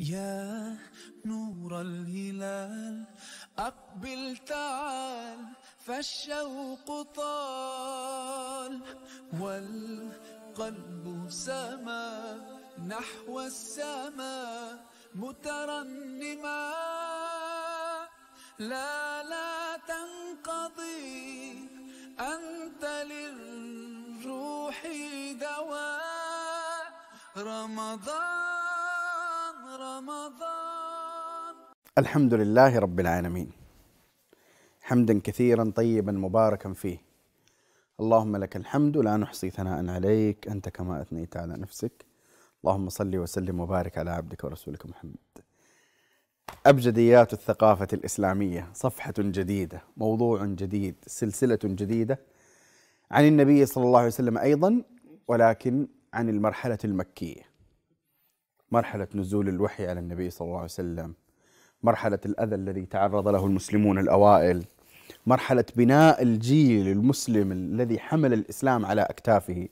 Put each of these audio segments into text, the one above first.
يا نور الهلال أقبل تعال فالشوق طال والقلب سما نحو السماء مترنما لا لا تنقضي أنت للروح دواء رمضان رمضان الحمد لله رب العالمين حمدا كثيرا طيبا مباركا فيه اللهم لك الحمد لا نحصي ثناء عليك انت كما اثنيت على نفسك اللهم صل وسلم وبارك على عبدك ورسولك محمد ابجديات الثقافه الاسلاميه صفحه جديده موضوع جديد سلسله جديده عن النبي صلى الله عليه وسلم ايضا ولكن عن المرحله المكيه مرحلة نزول الوحي على النبي صلى الله عليه وسلم مرحلة الأذى الذي تعرض له المسلمون الأوائل مرحلة بناء الجيل المسلم الذي حمل الإسلام على أكتافه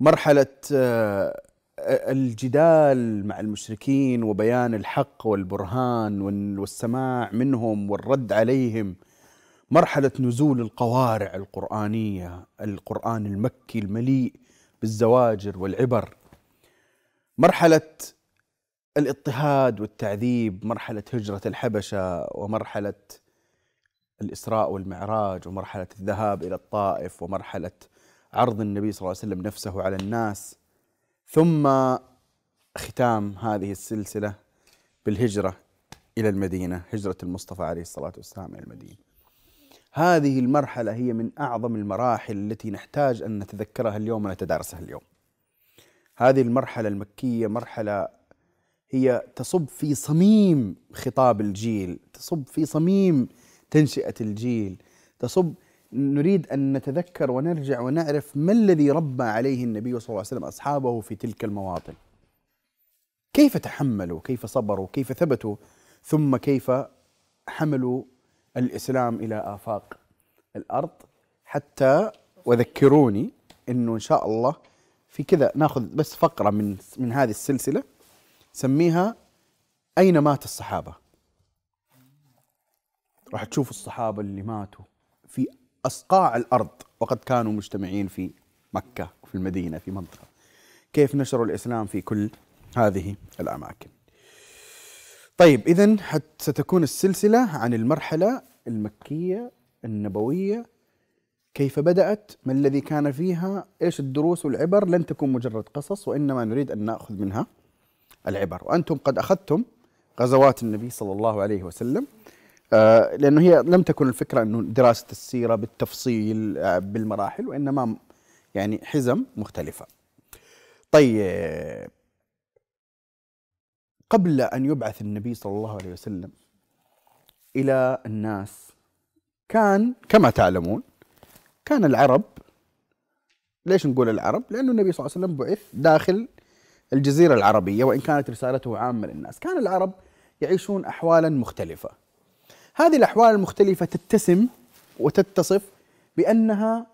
مرحلة آه، الجدال مع المشركين وبيان الحق والبرهان والسماع منهم والرد عليهم مرحلة نزول القوارع القرآنية القرآن المكي المليء بالزواجر والعبر مرحلة الاضطهاد والتعذيب، مرحلة هجرة الحبشة ومرحلة الإسراء والمعراج ومرحلة الذهاب إلى الطائف ومرحلة عرض النبي صلى الله عليه وسلم نفسه على الناس ثم ختام هذه السلسلة بالهجرة إلى المدينة هجرة المصطفى عليه الصلاة والسلام إلى المدينة هذه المرحلة هي من أعظم المراحل التي نحتاج أن نتذكرها اليوم ونتدارسها اليوم هذه المرحله المكيه مرحله هي تصب في صميم خطاب الجيل تصب في صميم تنشئه الجيل تصب نريد ان نتذكر ونرجع ونعرف ما الذي ربى عليه النبي صلى الله عليه وسلم اصحابه في تلك المواطن كيف تحملوا كيف صبروا كيف ثبتوا ثم كيف حملوا الاسلام الى افاق الارض حتى وذكروني انه ان شاء الله في كذا ناخذ بس فقره من من هذه السلسله سميها اين مات الصحابه راح تشوفوا الصحابه اللي ماتوا في اصقاع الارض وقد كانوا مجتمعين في مكه في المدينه في منطقه كيف نشروا الاسلام في كل هذه الاماكن طيب اذا ستكون السلسله عن المرحله المكيه النبويه كيف بدأت ما الذي كان فيها إيش الدروس والعبر لن تكون مجرد قصص وإنما نريد أن نأخذ منها العبر وأنتم قد أخذتم غزوات النبي صلى الله عليه وسلم آه لأنه هي لم تكن الفكرة أنه دراسة السيرة بالتفصيل آه بالمراحل وإنما يعني حزم مختلفة طيب قبل أن يبعث النبي صلى الله عليه وسلم إلى الناس كان كما تعلمون كان العرب ليش نقول العرب؟ لأنه النبي صلى الله عليه وسلم بعث داخل الجزيرة العربية وإن كانت رسالته عامة للناس كان العرب يعيشون أحوالا مختلفة هذه الأحوال المختلفة تتسم وتتصف بأنها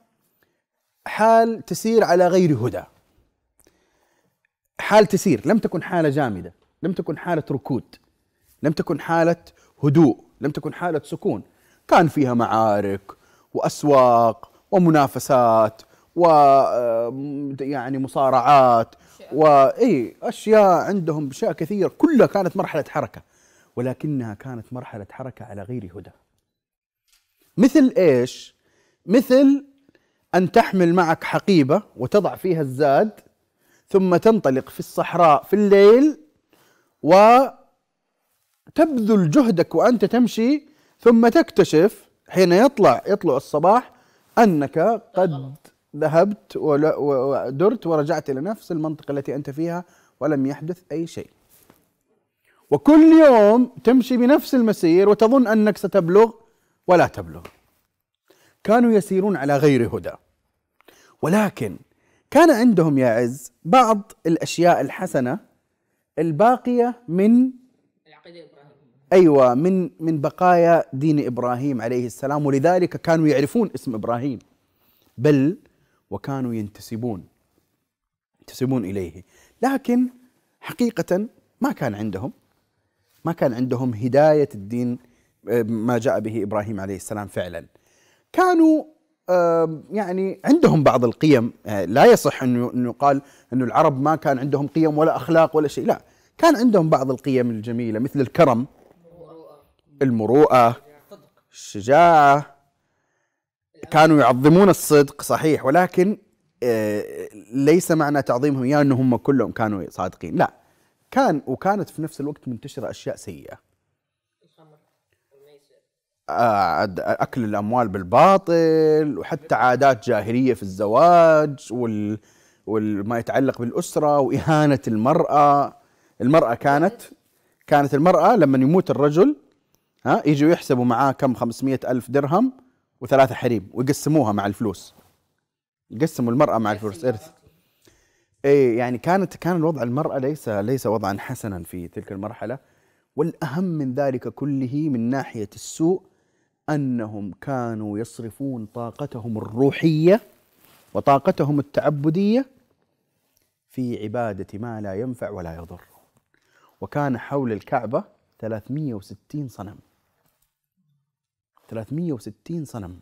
حال تسير على غير هدى حال تسير لم تكن حالة جامدة لم تكن حالة ركود لم تكن حالة هدوء لم تكن حالة سكون كان فيها معارك وأسواق ومنافسات و آه، يعني مصارعات واي اشياء عندهم اشياء كثير كلها كانت مرحله حركه ولكنها كانت مرحله حركه على غير هدى مثل ايش مثل ان تحمل معك حقيبه وتضع فيها الزاد ثم تنطلق في الصحراء في الليل وتبذل جهدك وانت تمشي ثم تكتشف حين يطلع يطلع الصباح أنك قد ذهبت ودرت ورجعت إلى نفس المنطقة التي أنت فيها ولم يحدث أي شيء وكل يوم تمشي بنفس المسير وتظن أنك ستبلغ ولا تبلغ كانوا يسيرون على غير هدى ولكن كان عندهم يا عز بعض الأشياء الحسنة الباقية من ايوه من من بقايا دين ابراهيم عليه السلام ولذلك كانوا يعرفون اسم ابراهيم بل وكانوا ينتسبون ينتسبون اليه لكن حقيقه ما كان عندهم ما كان عندهم هدايه الدين آه، ما جاء به ابراهيم عليه السلام فعلا كانوا يعني عندهم بعض القيم آه، لا يصح انه يقال انه العرب ما كان عندهم قيم ولا اخلاق ولا شيء لا كان عندهم بعض القيم الجميله مثل الكرم المروءة الشجاعة كانوا يعظمون الصدق صحيح ولكن آه، ليس معنى تعظيمهم اياه انه هم كلهم كانوا صادقين لا كان وكانت في نفس الوقت منتشره اشياء سيئه آه، اكل الاموال بالباطل وحتى عادات جاهليه في الزواج وال وما يتعلق بالاسره واهانه المراه المراه كانت كانت المراه لما يموت الرجل ها يجوا يحسبوا معاه كم 500 ألف درهم وثلاثة حريم ويقسموها مع الفلوس يقسموا المرأة مع الفلوس إرث اي يعني كانت كان الوضع المرأة ليس ليس وضعا حسنا في تلك المرحلة والأهم من ذلك كله من ناحية السوء أنهم كانوا يصرفون طاقتهم الروحية وطاقتهم التعبدية في عبادة ما لا ينفع ولا يضر وكان حول الكعبة 360 صنم 360 صنم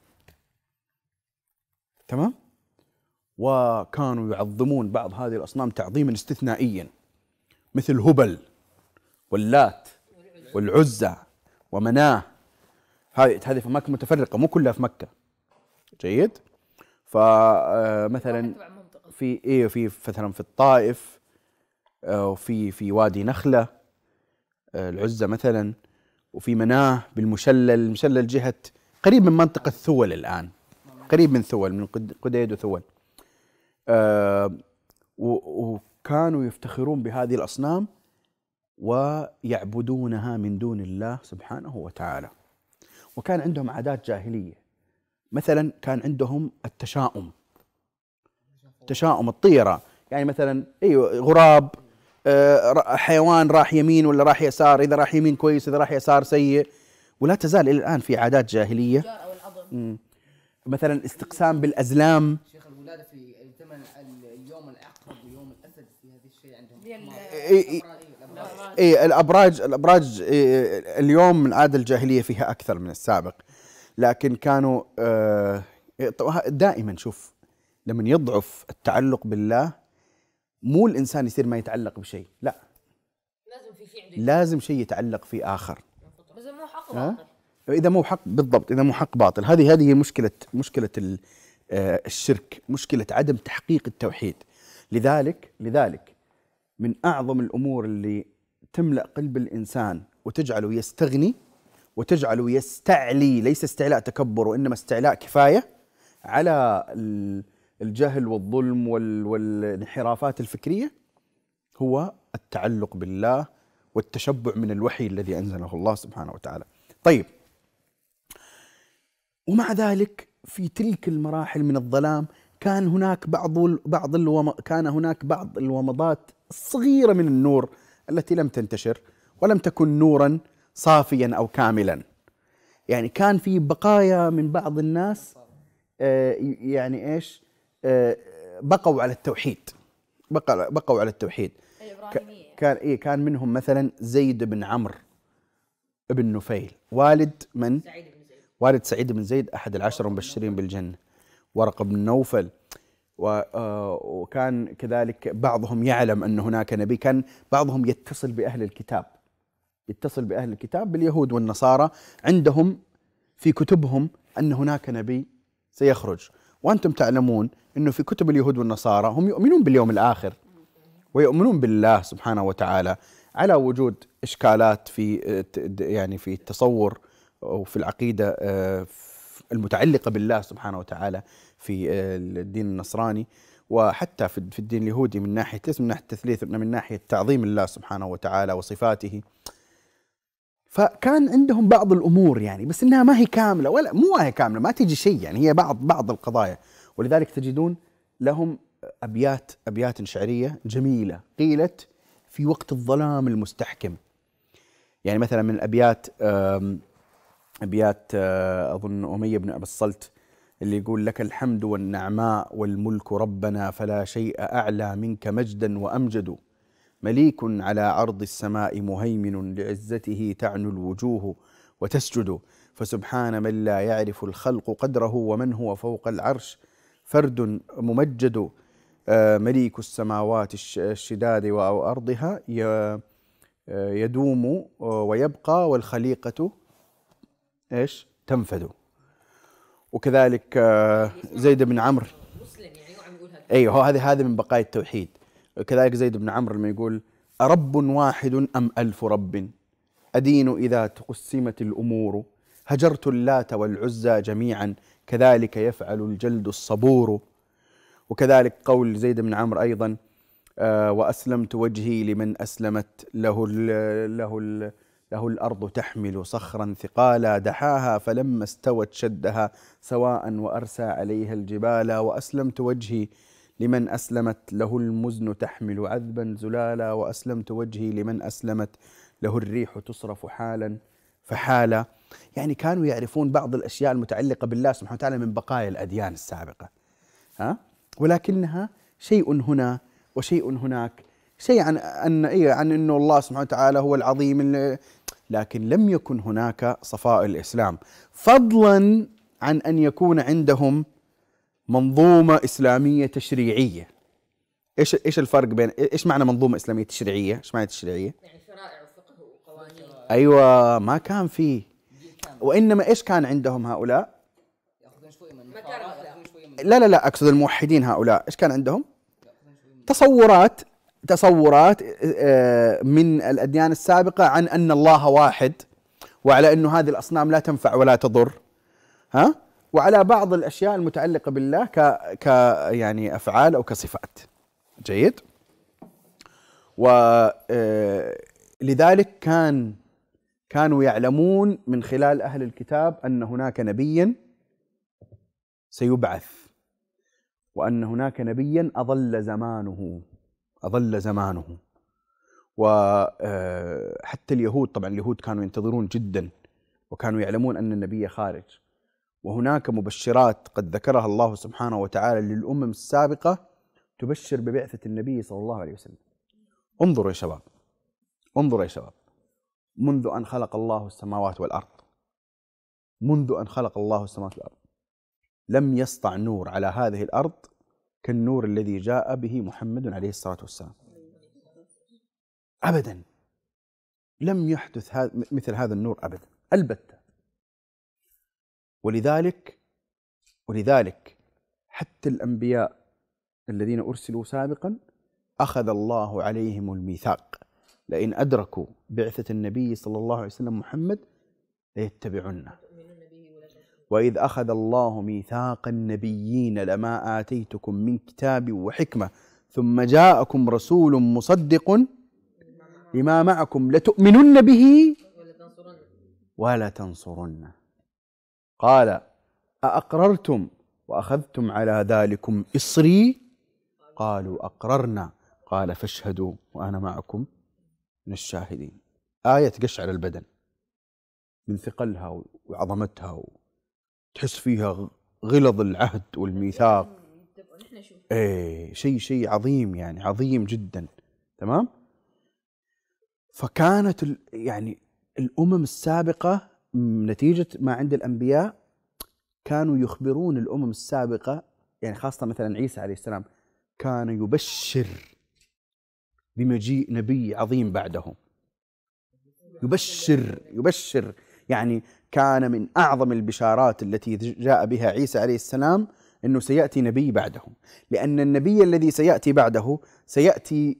تمام وكانوا يعظمون بعض هذه الأصنام تعظيما استثنائيا مثل هبل واللات والعزى ومناه هذه هذه في أماكن متفرقة مو كلها في مكة جيد فمثلا آه، في ايه في مثلا في الطائف آه، وفي في وادي نخله آه، العزة مثلا وفي مناه بالمشلل المشلل جهة قريب من منطقة ثول الآن قريب من ثول من قديد وثول آه وكانوا يفتخرون بهذه الأصنام ويعبدونها من دون الله سبحانه وتعالى وكان عندهم عادات جاهلية مثلا كان عندهم التشاؤم تشاؤم الطيرة يعني مثلا أيوة غراب آه، حيوان راح يمين ولا راح يسار اذا راح يمين كويس اذا راح يسار سيء ولا تزال الى الان في عادات جاهليه مثلا استقسام بالازلام شيخ الولاده في الزمن اليوم الاعقرب ويوم الاسد في هذا الشيء عندهم اي إيه الابراج الابراج إيه اليوم من عاده الجاهليه فيها اكثر من السابق لكن كانوا آه دائما شوف لما يضعف التعلق بالله مو الانسان يصير ما يتعلق بشيء لا لازم في شيء لازم شيء يتعلق في اخر بس مو حق باطل اذا مو حق بالضبط اذا مو حق باطل هذه هذه هي مشكله مشكله آه، الشرك مشكله عدم تحقيق التوحيد لذلك لذلك من اعظم الامور اللي تملا قلب الانسان وتجعله يستغني وتجعله يستعلي ليس استعلاء تكبر وانما استعلاء كفايه على الجهل والظلم والانحرافات الفكريه هو التعلق بالله والتشبع من الوحي الذي انزله الله سبحانه وتعالى. طيب ومع ذلك في تلك المراحل من الظلام كان هناك بعض بعض كان هناك بعض الومضات الصغيره من النور التي لم تنتشر ولم تكن نورا صافيا او كاملا. يعني كان في بقايا من بعض الناس آه، يعني ايش؟ بقوا على التوحيد بقوا على التوحيد كان إيه كان منهم مثلا زيد بن عمرو بن نفيل والد من سعيد بن زيد والد سعيد بن زيد أحد العشر المبشرين بالجنة ورقة بن نوفل آه، وكان كذلك بعضهم يعلم أن هناك نبي كان بعضهم يتصل بأهل الكتاب يتصل بأهل الكتاب باليهود والنصارى عندهم في كتبهم أن هناك نبي سيخرج وأنتم تعلمون أنه في كتب اليهود والنصارى هم يؤمنون باليوم الآخر ويؤمنون بالله سبحانه وتعالى على وجود إشكالات في يعني في التصور وفي العقيدة آه، المتعلقة بالله سبحانه وتعالى في آه، الدين النصراني وحتى في الدين اليهودي من ناحية من ناحية التثليث من ناحية تعظيم الله سبحانه وتعالى وصفاته فكان عندهم بعض الامور يعني بس انها ما هي كامله ولا مو هي كامله ما تجي شيء يعني هي بعض بعض القضايا ولذلك تجدون لهم ابيات ابيات شعريه جميله قيلت في وقت الظلام المستحكم يعني مثلا من ابيات ابيات آه، اظن اميه بن ابي الصلت اللي يقول لك الحمد والنعماء والملك ربنا فلا شيء اعلى منك مجدا وامجد مليك على عرض السماء مهيمن لعزته تعنو الوجوه وتسجد فسبحان من لا يعرف الخلق قدره ومن هو فوق العرش فرد ممجد آه، مليك السماوات الشداد وأرضها آه، يدوم آه، ويبقى والخليقة ايش تنفذ وكذلك زيد بن عمرو يعني، ايوه هذا هذا من بقايا التوحيد كذلك زيد بن عمرو لما يقول أرب واحد أم ألف رب أدين إذا تقسمت الأمور هجرت اللات والعزى جميعا كذلك يفعل الجلد الصبور وكذلك قول زيد بن عمرو أيضا آه، وأسلمت وجهي لمن أسلمت له الـ له الـ له الأرض تحمل صخرا ثقالا دحاها فلما استوت شدها سواء وأرسى عليها الجبال وأسلمت وجهي لمن أسلمت له المزن تحمل عذبا زلالا وأسلمت وجهي لمن أسلمت له الريح تصرف حالا فحالا يعني كانوا يعرفون بعض الأشياء المتعلقة بالله سبحانه وتعالى من بقايا الأديان السابقة ها؟ ولكنها شيء هنا وشيء هناك شيء عن أن إيه عن أنه الله سبحانه وتعالى هو العظيم لكن لم يكن هناك صفاء الإسلام فضلا عن أن يكون عندهم منظومه اسلاميه تشريعيه ايش ايش الفرق بين ايش معنى منظومه اسلاميه تشريعيه ايش معنى تشريعيه يعني شرائع وفقه وقوانين ايوه ما كان فيه وانما ايش كان عندهم هؤلاء لا لا لا اقصد الموحدين هؤلاء ايش كان عندهم تصورات تصورات آه، من الاديان السابقه عن ان الله واحد وعلى انه هذه الاصنام لا تنفع ولا تضر ها وعلى بعض الاشياء المتعلقه بالله ك, ك يعني افعال او كصفات جيد ولذلك آه، كان كانوا يعلمون من خلال اهل الكتاب ان هناك نبيا سيبعث وان هناك نبيا اضل زمانه اضل زمانه وحتى آه، اليهود طبعا اليهود كانوا ينتظرون جدا وكانوا يعلمون ان النبي خارج وهناك مبشرات قد ذكرها الله سبحانه وتعالى للأمم السابقة تبشر ببعثة النبي صلى الله عليه وسلم انظروا يا شباب انظروا يا شباب منذ أن خلق الله السماوات والأرض منذ أن خلق الله السماوات والأرض لم يسطع نور على هذه الأرض كالنور الذي جاء به محمد عليه الصلاة والسلام أبدا لم يحدث مثل هذا النور أبدا البتة ولذلك ولذلك حتى الأنبياء الذين أرسلوا سابقا أخذ الله عليهم الميثاق لئن أدركوا بعثة النبي صلى الله عليه وسلم محمد ليتبعنه وإذ أخذ الله ميثاق النبيين لما آتيتكم من كتاب وحكمة ثم جاءكم رسول مصدق لما معكم لتؤمنن به ولا تنصرنه قال أأقررتم وأخذتم على ذلكم إصري قالوا أقررنا قال فاشهدوا وأنا معكم من الشاهدين آية تقشعر البدن من ثقلها وعظمتها وتحس فيها غلظ العهد والميثاق ايه شيء شيء عظيم يعني عظيم جدا تمام فكانت يعني الامم السابقه نتيجة ما عند الأنبياء كانوا يخبرون الأمم السابقة يعني خاصة مثلا عيسى عليه السلام كان يبشر بمجيء نبي عظيم بعدهم يبشر يبشر يعني كان من أعظم البشارات التي جاء بها عيسى عليه السلام أنه سيأتي نبي بعده لأن النبي الذي سيأتي بعده سيأتي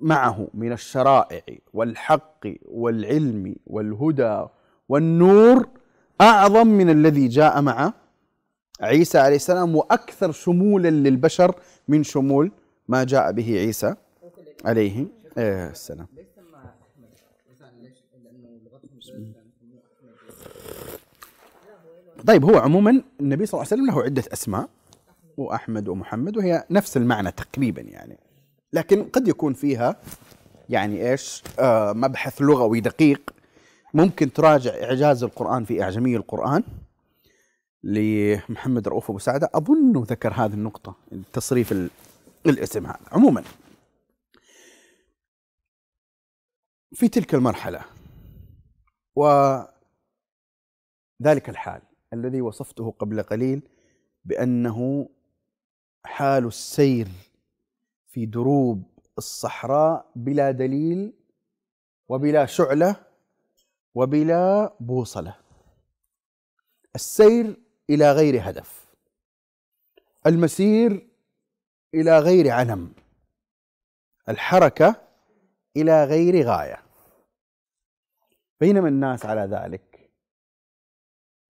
معه من الشرائع والحق والعلم والهدى والنور أعظم من الذي جاء مع عيسى عليه السلام وأكثر شمولا للبشر من شمول ما جاء به عيسى عليه السلام طيب هو عموما النبي صلى الله عليه وسلم له عدة أسماء وأحمد ومحمد وهي نفس المعنى تقريبا يعني لكن قد يكون فيها يعني إيش آه مبحث لغوي دقيق ممكن تراجع إعجاز القرآن في إعجمي القرآن لمحمد رؤوف أبو سعدة أظنه ذكر هذه النقطة تصريف الاسم هذا عموما في تلك المرحلة وذلك الحال الذي وصفته قبل قليل بأنه حال السير في دروب الصحراء بلا دليل وبلا شعلة وبلا بوصلة السير إلى غير هدف المسير إلى غير علم الحركة إلى غير غاية بينما الناس على ذلك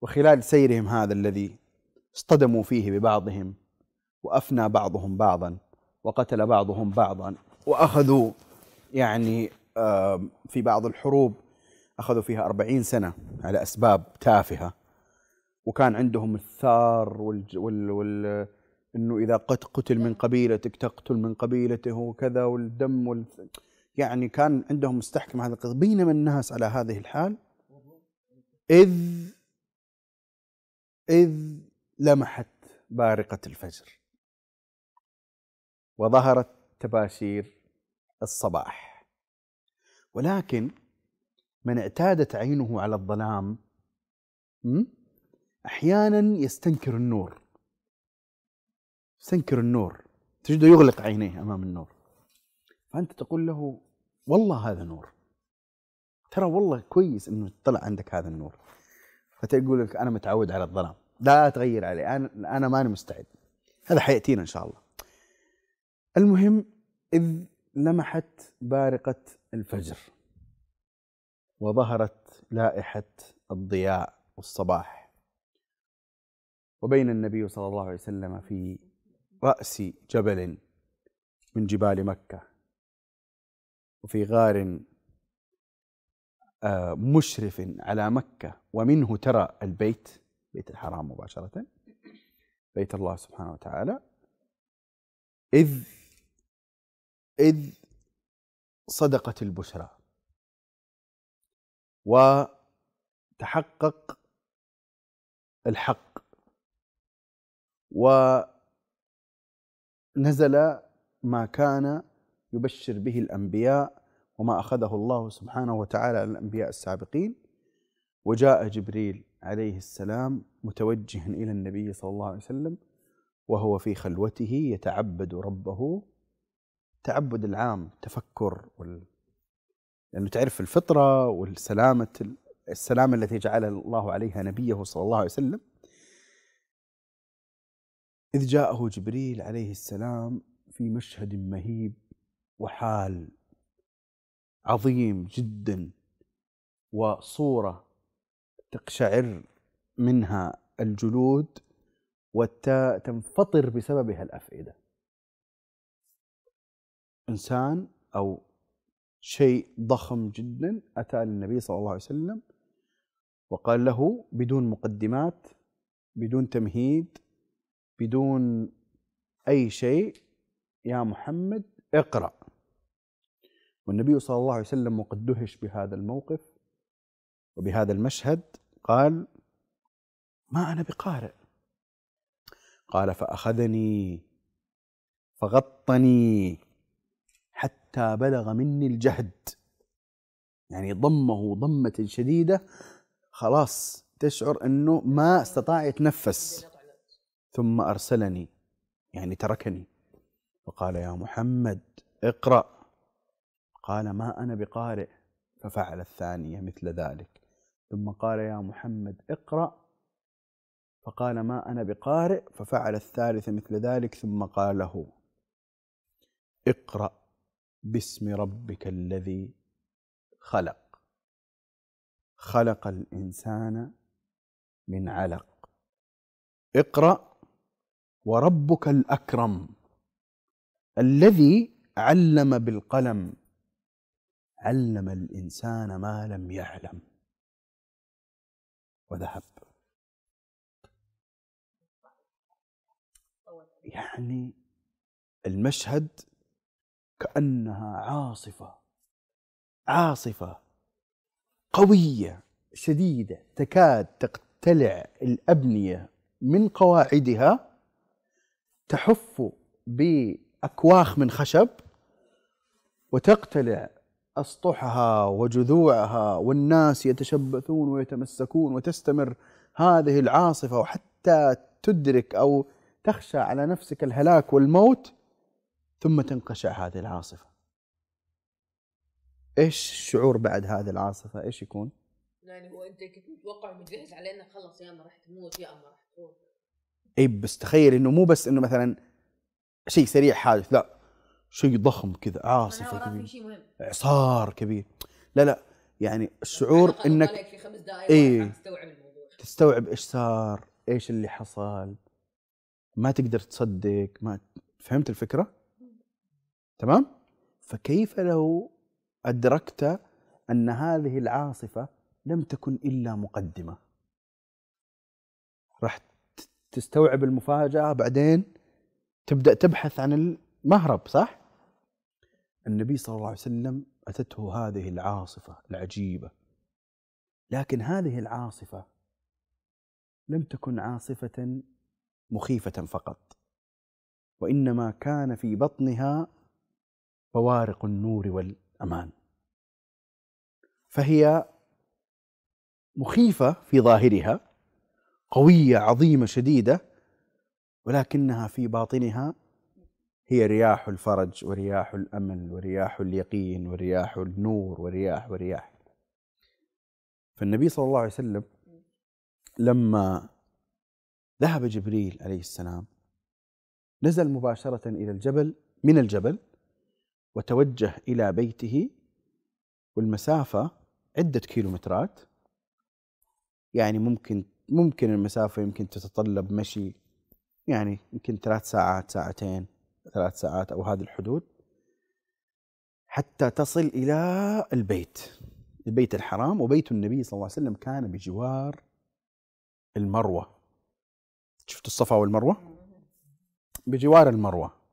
وخلال سيرهم هذا الذي اصطدموا فيه ببعضهم وأفنى بعضهم بعضا وقتل بعضهم بعضا وأخذوا يعني في بعض الحروب أخذوا فيها أربعين سنة على أسباب تافهة وكان عندهم الثار وال, وال... وال... انه اذا قد قتل من قبيلتك تقتل من قبيلته وكذا والدم وال... يعني كان عندهم مستحكم هذا القضيه بينما الناس على هذه الحال اذ اذ لمحت بارقه الفجر وظهرت تباشير الصباح ولكن من اعتادت عينه على الظلام أحيانا يستنكر النور يستنكر النور تجده يغلق عينيه أمام النور فأنت تقول له والله هذا نور ترى والله كويس انه طلع عندك هذا النور فتقول لك انا متعود على الظلام لا تغير عليه انا انا ماني مستعد هذا حياتينا ان شاء الله المهم اذ لمحت بارقه الفجر وظهرت لائحة الضياء والصباح وبين النبي صلى الله عليه وسلم في رأس جبل من جبال مكة وفي غار آه، مشرف على مكة ومنه ترى البيت بيت الحرام مباشرة بيت الله سبحانه وتعالى إذ إذ صدقت البشرى وتحقق الحق ونزل ما كان يبشر به الانبياء وما اخذه الله سبحانه وتعالى على الانبياء السابقين وجاء جبريل عليه السلام متوجها الى النبي صلى الله عليه وسلم وهو في خلوته يتعبد ربه تعبد العام تفكر وال لأنه تعرف الفطرة والسلامة السلامة التي جعلها الله عليها نبيه صلى الله عليه وسلم إذ جاءه جبريل عليه السلام في مشهد مهيب وحال عظيم جدا وصورة تقشعر منها الجلود وتنفطر تنفطر بسببها الأفئدة إنسان أو شيء ضخم جدا أتى للنبي صلى الله عليه وسلم وقال له بدون مقدمات بدون تمهيد بدون أي شيء يا محمد اقرأ والنبي صلى الله عليه وسلم وقد دهش بهذا الموقف وبهذا المشهد قال ما أنا بقارئ قال فأخذني فغطني حتى بلغ مني الجهد يعني ضمه ضمة شديدة خلاص تشعر أنه ما استطاع يتنفس ثم أرسلني يعني تركني فقال يا محمد اقرأ قال ما أنا بقارئ ففعل الثانية مثل ذلك ثم قال يا محمد اقرأ فقال ما أنا بقارئ ففعل الثالثة مثل ذلك ثم قال له اقرأ باسم ربك الذي خلق خلق الانسان من علق اقرا وربك الاكرم الذي علم بالقلم علم الانسان ما لم يعلم وذهب يعني المشهد كانها عاصفه عاصفه قويه شديده تكاد تقتلع الابنيه من قواعدها تحف باكواخ من خشب وتقتلع اسطحها وجذوعها والناس يتشبثون ويتمسكون وتستمر هذه العاصفه وحتى تدرك او تخشى على نفسك الهلاك والموت ثم تنقشع هذه العاصفة ايش الشعور بعد هذه العاصفة ايش يكون؟ يعني هو انت كنت متوقع ومجهز على انه خلص يا اما راح تموت يا اما راح تروح اي بس تخيل انه مو بس انه مثلا شيء سريع حادث لا شيء ضخم كذا عاصفة كبير اعصار كبير لا لا يعني الشعور انك في خمس دقائق ايه تستوعب الموضوع تستوعب ايش صار ايش اللي حصل ما تقدر تصدق ما فهمت الفكره؟ تمام فكيف لو أدركت أن هذه العاصفة لم تكن إلا مقدمة راح تستوعب المفاجأة بعدين تبدأ تبحث عن المهرب صح؟ النبي صلى الله عليه وسلم أتته هذه العاصفة العجيبة لكن هذه العاصفة لم تكن عاصفة مخيفة فقط وإنما كان في بطنها فوارق النور والامان فهي مخيفه في ظاهرها قويه عظيمه شديده ولكنها في باطنها هي رياح الفرج ورياح الامل ورياح اليقين ورياح النور ورياح ورياح فالنبي صلى الله عليه وسلم لما ذهب جبريل عليه السلام نزل مباشره الى الجبل من الجبل وتوجه إلى بيته والمسافة عدة كيلومترات يعني ممكن ممكن المسافة يمكن تتطلب مشي يعني يمكن ثلاث ساعات ساعتين ثلاث ساعات أو هذه الحدود حتى تصل إلى البيت البيت الحرام وبيت النبي صلى الله عليه وسلم كان بجوار المروة شفت الصفا والمروة بجوار المروة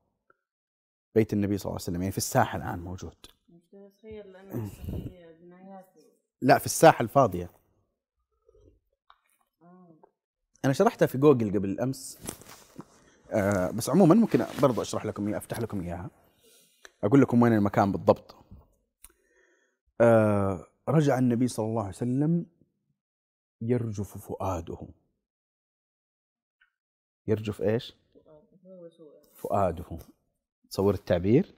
بيت النبي صلى الله عليه وسلم يعني في الساحه الان موجود أمم. لا في الساحه الفاضيه آه. انا شرحتها في جوجل قبل امس آه بس عموما ممكن برضو اشرح لكم اياها افتح لكم اياها اقول لكم وين المكان بالضبط آه رجع النبي صلى الله عليه وسلم يرجف فؤاده يرجف ايش فؤاده تصور التعبير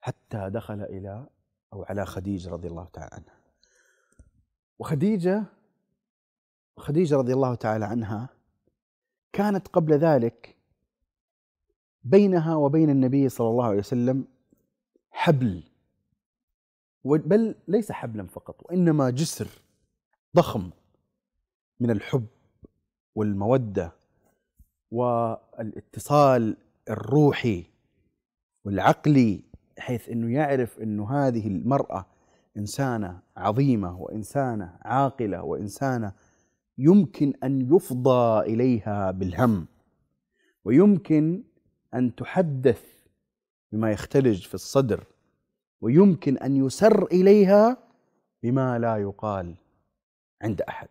حتى دخل إلى أو على خديجة رضي الله تعالى عنها وخديجة خديجة رضي الله تعالى عنها كانت قبل ذلك بينها وبين النبي صلى الله عليه وسلم حبل بل ليس حبلا فقط وإنما جسر ضخم من الحب والمودة والاتصال الروحي والعقلي حيث انه يعرف انه هذه المراه انسانه عظيمه وانسانه عاقله وانسانه يمكن ان يفضى اليها بالهم ويمكن ان تحدث بما يختلج في الصدر ويمكن ان يسر اليها بما لا يقال عند احد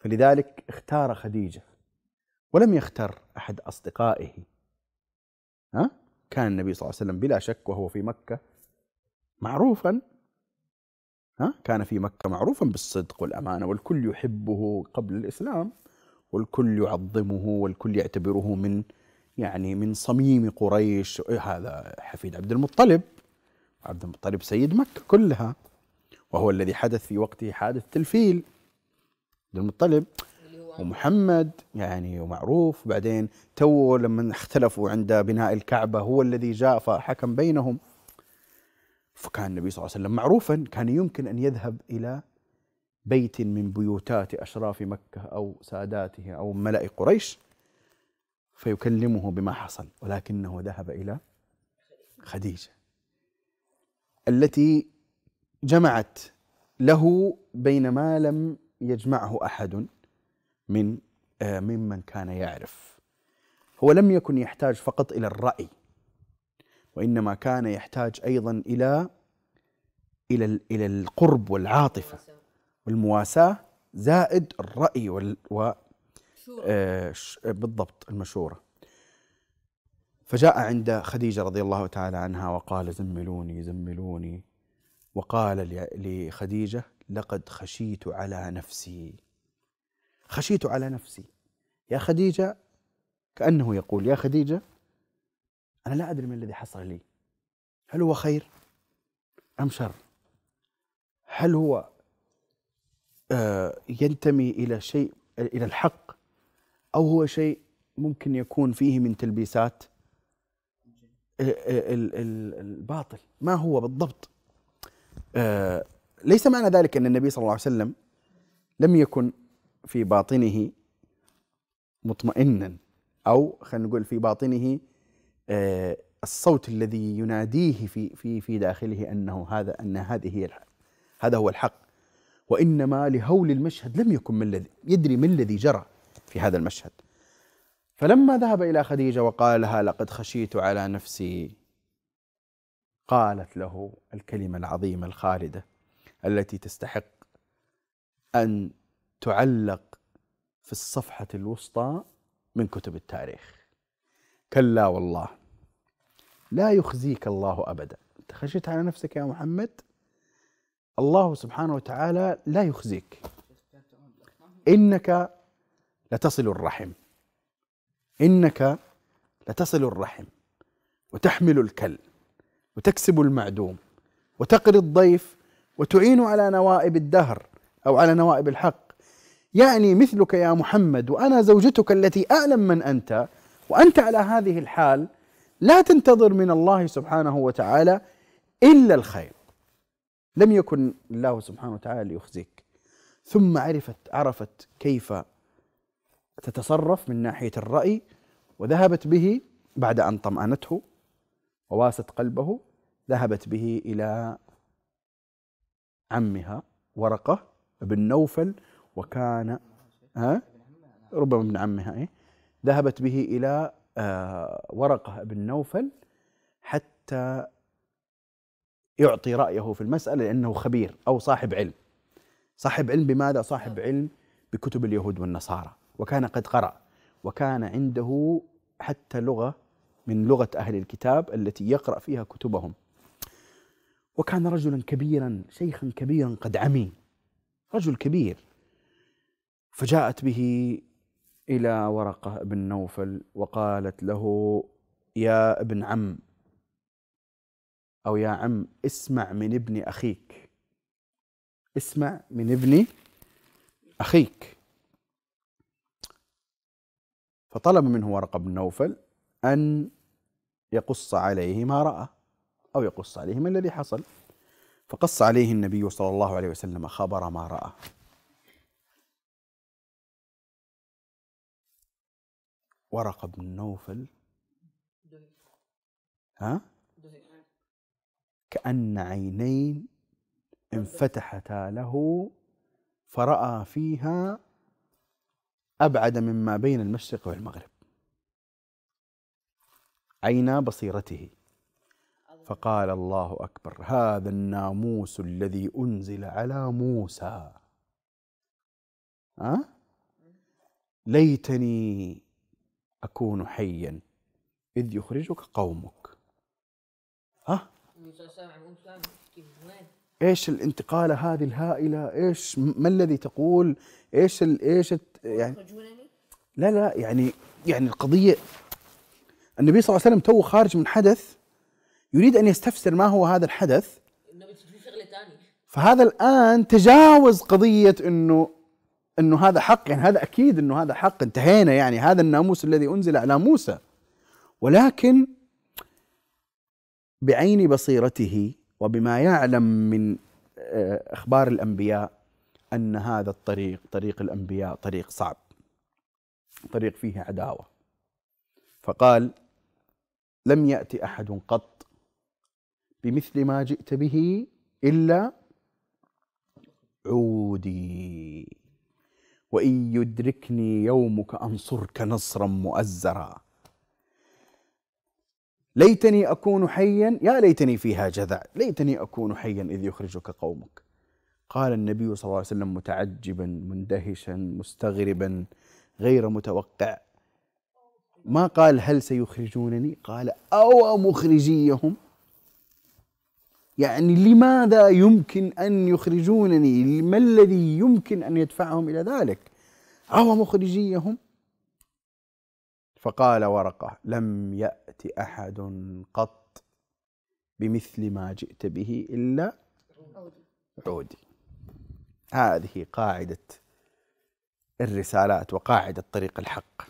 فلذلك اختار خديجه ولم يختر احد اصدقائه ها كان النبي صلى الله عليه وسلم بلا شك وهو في مكة معروفا ها كان في مكة معروفا بالصدق والأمانة والكل يحبه قبل الإسلام والكل يعظمه والكل يعتبره من يعني من صميم قريش هذا حفيد عبد المطلب عبد المطلب سيد مكة كلها وهو الذي حدث في وقته حادث الفيل عبد المطلب ومحمد يعني ومعروف بعدين تو لما اختلفوا عند بناء الكعبة هو الذي جاء فحكم بينهم فكان النبي صلى الله عليه وسلم معروفا كان يمكن أن يذهب إلى بيت من بيوتات أشراف مكة أو ساداته أو ملأ قريش فيكلمه بما حصل ولكنه ذهب إلى خديجة التي جمعت له بين ما لم يجمعه أحد من آه، ممن كان يعرف هو لم يكن يحتاج فقط الى الراي وانما كان يحتاج ايضا الى الى الى القرب والعاطفه والمواساه زائد الراي وال و آه، بالضبط المشوره فجاء عند خديجه رضي الله تعالى عنها وقال زملوني زملوني وقال لخديجه لقد خشيت على نفسي خشيت على نفسي يا خديجة كأنه يقول يا خديجة أنا لا أدري ما الذي حصل لي هل هو خير أم شر هل هو آه، ينتمي إلى شيء إلى الحق أو هو شيء ممكن يكون فيه من تلبيسات آه، آه، الباطل ما هو بالضبط ليس معنى ذلك أن النبي صلى الله عليه وسلم لم يكن في باطنه مطمئنا او خلينا نقول في باطنه آه، الصوت الذي يناديه في في في داخله انه هذا ان هذه هي الحق هذا هو الحق وانما لهول المشهد لم يكن من الذي يدري ما الذي جرى في هذا المشهد فلما ذهب الى خديجه وقال لها لقد خشيت على نفسي قالت له الكلمه العظيمه الخالده التي تستحق ان تعلق في الصفحة الوسطى من كتب التاريخ كلا والله لا يخزيك الله أبدا أنت خشيت على نفسك يا محمد الله سبحانه وتعالى لا يخزيك إنك لتصل الرحم إنك لتصل الرحم وتحمل الكل وتكسب المعدوم وتقري الضيف وتعين على نوائب الدهر أو على نوائب الحق يعني مثلك يا محمد وانا زوجتك التي اعلم من انت وانت على هذه الحال لا تنتظر من الله سبحانه وتعالى الا الخير. لم يكن الله سبحانه وتعالى ليخزيك. ثم عرفت عرفت كيف تتصرف من ناحيه الراي وذهبت به بعد ان طمأنته وواست قلبه ذهبت به الى عمها ورقه بن نوفل وكان ها ربما ابن عمها إيه؟ ذهبت به إلى آه ورقة بن نوفل حتى يعطي رأيه في المسألة لأنه خبير أو صاحب علم صاحب علم بماذا؟ صاحب آه. علم بكتب اليهود والنصارى وكان قد قرأ وكان عنده حتى لغة من لغة أهل الكتاب التي يقرأ فيها كتبهم وكان رجلا كبيرا شيخا كبيرا قد عمي رجل كبير فجاءت به إلى ورقة بن نوفل وقالت له يا ابن عم أو يا عم اسمع من ابن أخيك اسمع من ابن أخيك فطلب منه ورقة بن نوفل أن يقص عليه ما رأى أو يقص عليه ما الذي حصل فقص عليه النبي صلى الله عليه وسلم خبر ما رأى ورقة بن نوفل ها؟ كأن عينين انفتحتا له فرأى فيها أبعد مما بين المشرق والمغرب عينا بصيرته فقال الله أكبر هذا الناموس الذي أنزل على موسى ها ليتني أكون حيا إذ يخرجك قومك ها ايش الانتقاله هذه الهائله ايش ما الذي تقول ايش ال ايش يعني لا لا يعني يعني القضيه النبي صلى الله عليه وسلم تو خارج من حدث يريد ان يستفسر ما هو هذا الحدث فهذا الان تجاوز قضيه انه انه هذا حق يعني هذا اكيد انه هذا حق انتهينا يعني هذا الناموس الذي انزل على موسى ولكن بعين بصيرته وبما يعلم من آه، اخبار الانبياء ان هذا الطريق طريق الانبياء طريق صعب طريق فيه عداوه فقال لم ياتي احد قط بمثل ما جئت به الا عودي وإن يدركني يومك أنصرك نصرا مؤزرا ليتني أكون حيا يا ليتني فيها جذع ليتني أكون حيا إذ يخرجك قومك قال النبي صلى الله عليه وسلم متعجبا مندهشا مستغربا غير متوقع ما قال هل سيخرجونني قال أو مخرجيهم يعني لماذا يمكن أن يخرجونني ما الذي يمكن أن يدفعهم إلى ذلك أو مخرجيهم فقال ورقة لم يأت أحد قط بمثل ما جئت به إلا عودي هذه قاعدة الرسالات وقاعدة طريق الحق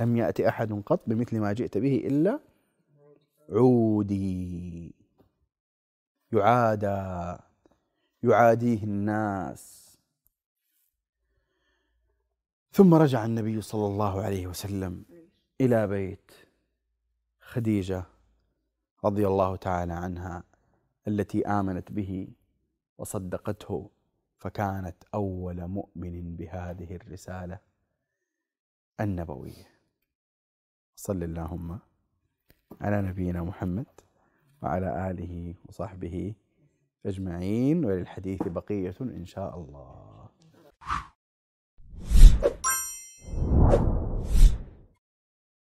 لم يأتي أحد قط بمثل ما جئت به إلا عودي يعادى يعاديه الناس ثم رجع النبي صلى الله عليه وسلم الى بيت خديجه رضي الله تعالى عنها التي امنت به وصدقته فكانت اول مؤمن بهذه الرساله النبويه صل اللهم على نبينا محمد وعلى آله وصحبه أجمعين وللحديث بقية إن شاء الله